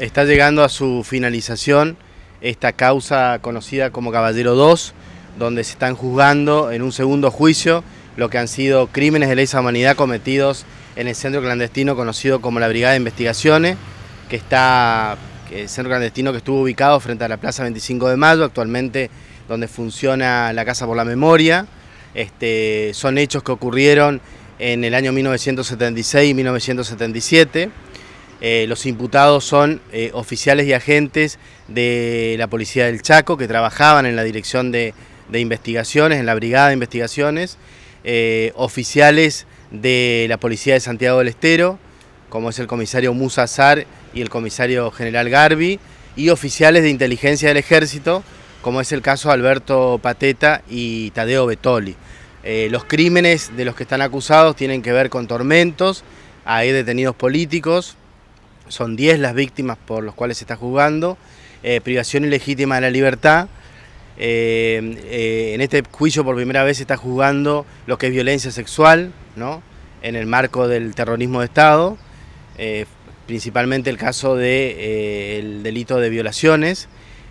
Está llegando a su finalización esta causa conocida como Caballero 2, donde se están juzgando en un segundo juicio lo que han sido crímenes de lesa humanidad cometidos en el centro clandestino conocido como la Brigada de Investigaciones, que está el centro clandestino que estuvo ubicado frente a la Plaza 25 de Mayo, actualmente donde funciona la Casa por la Memoria. Este, son hechos que ocurrieron en el año 1976 y 1977. Eh, los imputados son eh, oficiales y agentes de la Policía del Chaco que trabajaban en la Dirección de, Investigaciones, en la Brigada de Investigaciones, eh, oficiales de la Policía de Santiago del Estero, como es el comisario Musa Azar y el comisario general Garbi, y oficiales de inteligencia del Ejército, como es el caso Alberto Pateta y Tadeo Betoli. los crímenes de los que están acusados tienen que ver con tormentos, hay detenidos políticos, son 10 las víctimas por las cuales se está juzgando, eh, privación ilegítima de la libertad. Eh, eh, en este juicio por primera vez se está juzgando lo que es violencia sexual, ¿no? en el marco del terrorismo de Estado, principalmente el caso del de, el delito de violaciones.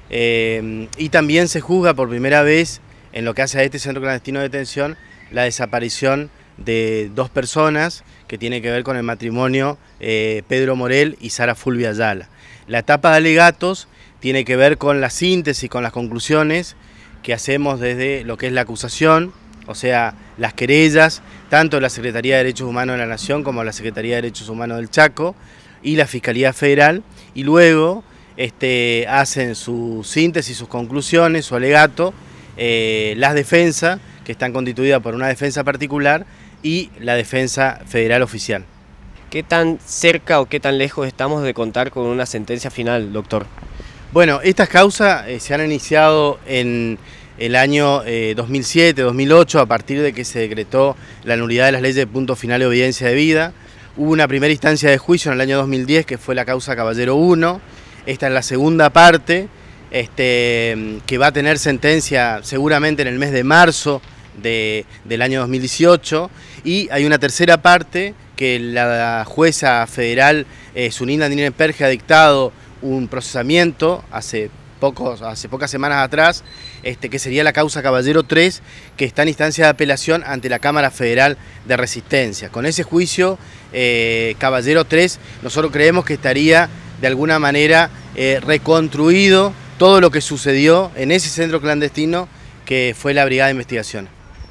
y también se juzga por primera vez, en lo que hace a este centro clandestino de detención, la desaparición de dos personas que tiene que ver con el matrimonio eh, Pedro Morel y Sara Fulvia Ayala. La etapa de alegatos tiene que ver con la síntesis, con las conclusiones que hacemos desde lo que es la acusación, o sea, las querellas, tanto la Secretaría de Derechos Humanos de la Nación como la Secretaría de Derechos Humanos del Chaco y la Fiscalía Federal, y luego este, hacen su síntesis, sus conclusiones, su alegato, eh, las defensas, que están constituidas por una defensa particular, y la defensa federal oficial. ¿Qué tan cerca o qué tan lejos estamos de contar con una sentencia final, doctor? Bueno, estas causas eh, se han iniciado en el año 2007-2008 eh, a partir de que se decretó la nulidad de las leyes de punto final de obediencia de vida. Hubo una primera instancia de juicio en el año 2010 que fue la causa Caballero 1. Esta es la segunda parte este, que va a tener sentencia seguramente en el mes de marzo del año 2018 y hay una tercera parte que la jueza federal eh, Sunina ha dictado un procesamiento hace hace pocas semanas atrás, este, que sería la causa Caballero 3, que está en instancia de apelación ante la Cámara Federal de Resistencia. Con ese juicio, eh, Caballero 3, nosotros creemos que estaría de alguna manera eh, reconstruido todo lo que sucedió en ese centro clandestino que fue la Brigada de Investigación.